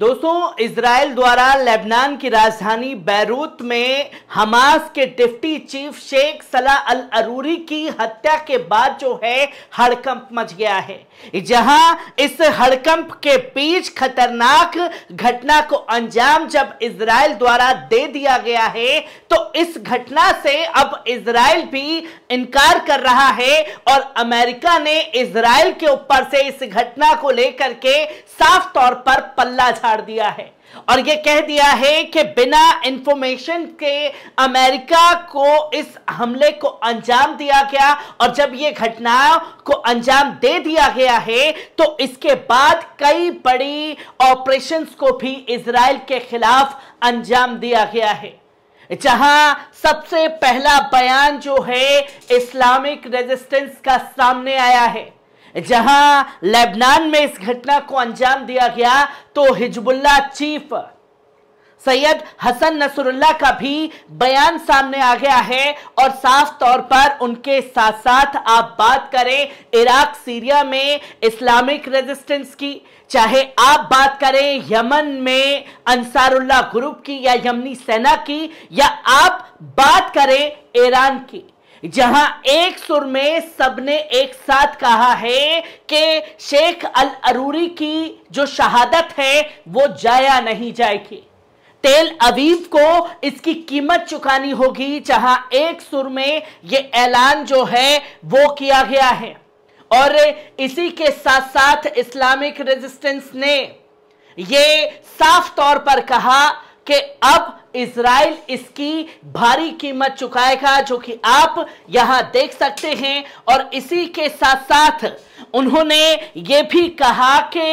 दोस्तों इसराइल द्वारा लेबनान की राजधानी बैरूत में हमास के डिप्टी चीफ शेख सलाह अल अरूरी की हत्या के बाद जो है हड़कंप मच गया है जहां इस हड़कंप के बीच खतरनाक घटना को अंजाम जब इसराइल द्वारा दे दिया गया है तो इस घटना से अब इसराइल भी इनकार कर रहा है और अमेरिका ने इसराइल के ऊपर से इस घटना को लेकर के साफ तौर पर पल्ला झाड़ दिया है और यह कह दिया है कि बिना इंफॉर्मेशन के अमेरिका को इस हमले को अंजाम दिया गया और जब यह घटना को अंजाम दे दिया गया है तो इसके बाद कई बड़ी ऑपरेशंस को भी इसराइल के खिलाफ अंजाम दिया गया है जहां सबसे पहला बयान जो है इस्लामिक रेजिस्टेंस का सामने आया है जहां लेबनान में इस घटना को अंजाम दिया गया तो Hezbollah chief Syed Hassan Nasrallah का भी बयान सामने आ गया है और साफ तौर पर उनके साथ साथ आप बात करें इराक सीरिया में इस्लामिक रेजिस्टेंस की चाहे आप बात करें यमन में अंसारुल्ला ग्रुप की या यमनी सेना की या आप बात करें ईरान की जहां एक सुर में सबने एक साथ कहा है कि शेख अल अरूरी की जो शहादत है वो जाया नहीं जाएगी तेल अवीव को इसकी कीमत चुकानी होगी जहां एक सुर में ये ऐलान जो है वो किया गया है और इसी के साथ साथ इस्लामिक रेजिस्टेंस ने ये साफ तौर पर कहा कि अब इसराइल इसकी भारी कीमत चुकाएगा जो कि आप यहां देख सकते हैं और इसी के साथ साथ उन्होंने ये भी कहा कि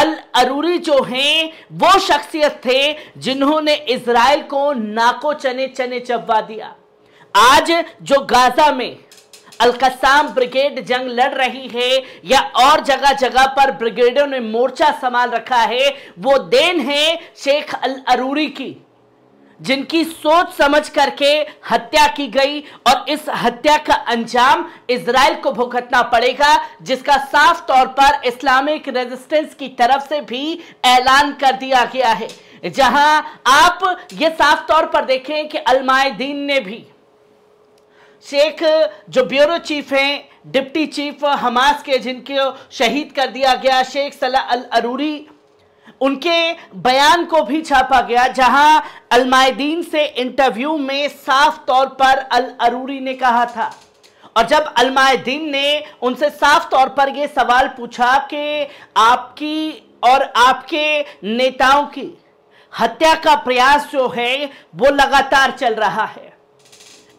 अल अरूरी जो हैं वो शख्सियत थे जिन्होंने इसराइल को नाको चने चने चबवा दिया आज जो गाजा में अलकसाम ब्रिगेड जंग लड़ रही है या और जगह जगह पर ब्रिगेडों ने मोर्चा संभाल रखा है वो देन है शेख अल अरूरी की जिनकी सोच समझ करके हत्या की गई और इस हत्या का अंजाम इसराइल को भुगतना पड़ेगा जिसका साफ तौर पर इस्लामिक रेजिस्टेंस की तरफ से भी ऐलान कर दिया गया है जहां आप ये साफ तौर पर देखें कि अलमायदीन ने भी शेख जो ब्यूरो चीफ हैं डिप्टी चीफ हमास के जिनको शहीद कर दिया गया शेख सलाह अल अरूरी उनके बयान को भी छापा गया जहां अलमायदीन से इंटरव्यू में साफ तौर पर अल अरूरी ने कहा था और जब अलमायदीन ने उनसे साफ तौर पर यह सवाल पूछा कि आपकी और आपके नेताओं की हत्या का प्रयास जो है वो लगातार चल रहा है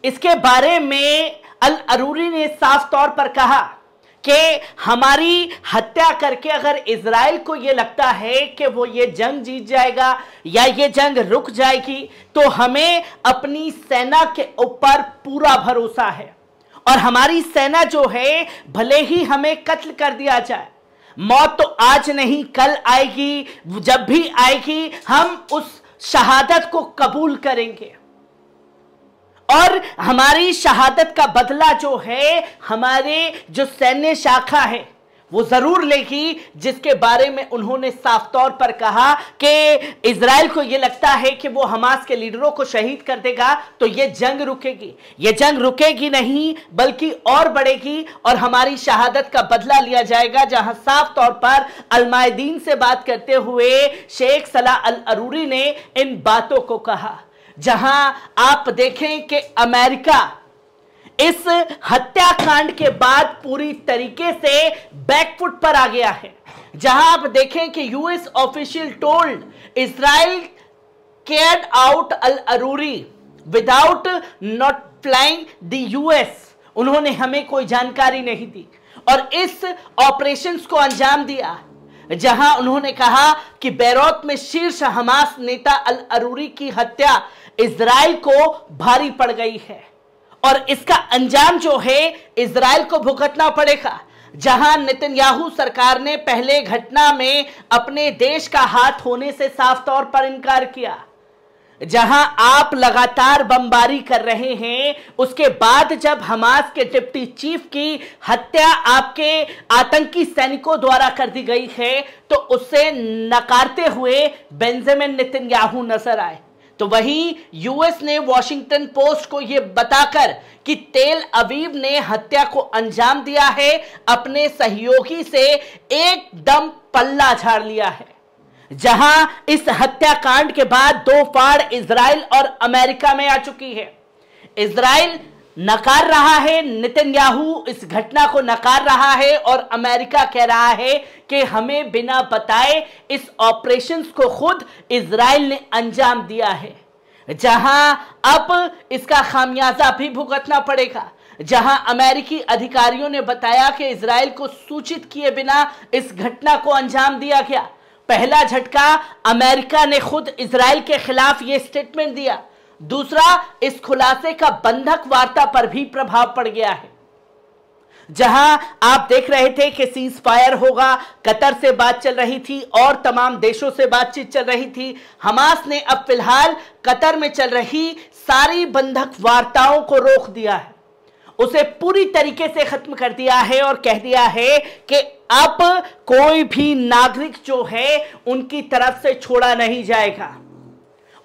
इसके बारे में अल अरूरी ने साफ तौर पर कहा कि हमारी हत्या करके अगर इसराइल को यह लगता है कि वो ये जंग जीत जाएगा या ये जंग रुक जाएगी तो हमें अपनी सेना के ऊपर पूरा भरोसा है और हमारी सेना जो है भले ही हमें कत्ल कर दिया जाए मौत तो आज नहीं कल आएगी जब भी आएगी हम उस शहादत को कबूल करेंगे और हमारी शहादत का बदला जो है हमारे जो सैन्य शाखा है वो जरूर लेगी जिसके बारे में उन्होंने साफ तौर पर कहा कि इसराइल को ये लगता है कि वो हमास के लीडरों को शहीद कर देगा तो ये जंग रुकेगी ये जंग रुकेगी नहीं बल्कि और बढ़ेगी और हमारी शहादत का बदला लिया जाएगा जहां साफ तौर पर अलमायदीन से बात करते हुए शेख सलाह अल अरूरी ने इन बातों को कहा जहां आप देखें कि अमेरिका इस हत्याकांड के बाद पूरी तरीके से बैकफुट पर आ गया है जहां आप देखें कि US official told Israel carry out al Arouri without not flying the US उन्होंने हमें कोई जानकारी नहीं दी और इस ऑपरेशंस को अंजाम दिया जहां उन्होंने कहा कि बैरोत में शीर्ष हमास नेता अल अरूरी की हत्या इसराइल को भारी पड़ गई है और इसका अंजाम जो है इसराइल को भुगतना पड़ेगा जहां नितिन सरकार ने पहले घटना में अपने देश का हाथ होने से साफ तौर पर इनकार किया जहां आप लगातार बमबारी कर रहे हैं उसके बाद जब हमास के डिप्टी चीफ की हत्या आपके आतंकी सैनिकों द्वारा कर दी गई है तो उसे नकारते हुए बेंजामिन नितिनयाहू नजर आए तो वहीं यूएस ने वॉशिंगटन पोस्ट को यह बताकर कि तेल अवीव ने हत्या को अंजाम दिया है अपने सहयोगी से एकदम पल्ला झाड़ लिया है जहां इस हत्याकांड के बाद दो फाड़ इसराइल और अमेरिका में आ चुकी है इसराइल नकार रहा है नितिन इस घटना को नकार रहा है और अमेरिका कह रहा है कि हमें बिना बताए इस ऑपरेशन को खुद इसराइल ने अंजाम दिया है जहां अब इसका खामियाजा भी भुगतना पड़ेगा जहां अमेरिकी अधिकारियों ने बताया कि इसराइल को सूचित किए बिना इस घटना को अंजाम दिया गया पहला झटका अमेरिका ने खुद इसराइल के खिलाफ यह स्टेटमेंट दिया दूसरा इस खुलासे का बंधक वार्ता पर भी प्रभाव पड़ गया है जहां आप देख रहे थे कि सीज फायर होगा कतर से बात चल रही थी और तमाम देशों से बातचीत चल रही थी हमास ने अब फिलहाल कतर में चल रही सारी बंधक वार्ताओं को रोक दिया है उसे पूरी तरीके से खत्म कर दिया है और कह दिया है कि अब कोई भी नागरिक जो है उनकी तरफ से छोड़ा नहीं जाएगा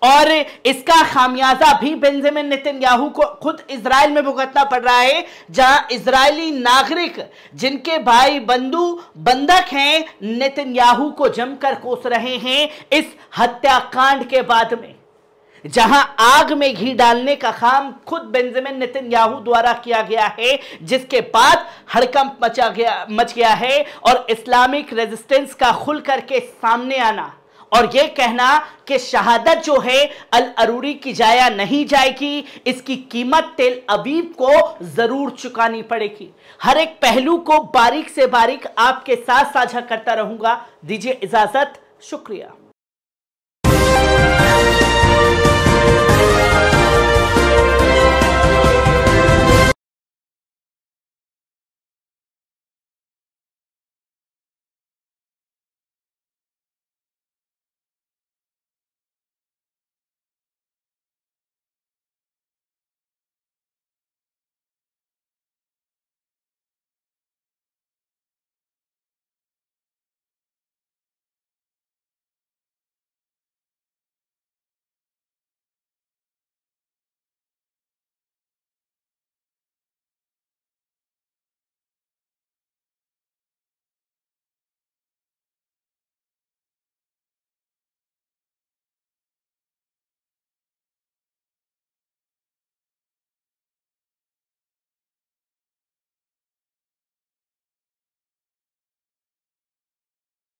और इसका खामियाजा भी बेंजामिन नितिनयाहू को खुद इसराइल में भुगतना पड़ रहा है जहां इसराइली नागरिक जिनके भाई बंधु बंधक हैं नितिनयाहू को जमकर कोस रहे हैं इस हत्याकांड के बाद में जहां आग में घी डालने का काम खुद बेंजामिन नेतन्याहू द्वारा किया गया है जिसके बाद हड़कंप मचा गया मच गया है और इस्लामिक रेजिस्टेंस का खुल करके सामने आना और यह कहना कि शहादत जो है अल अरूरी की जाया नहीं जाएगी इसकी कीमत तेल अबीब को जरूर चुकानी पड़ेगी हर एक पहलू को बारीक से बारीक आपके साथ साझा करता रहूंगा दीजिए इजाजत शुक्रिया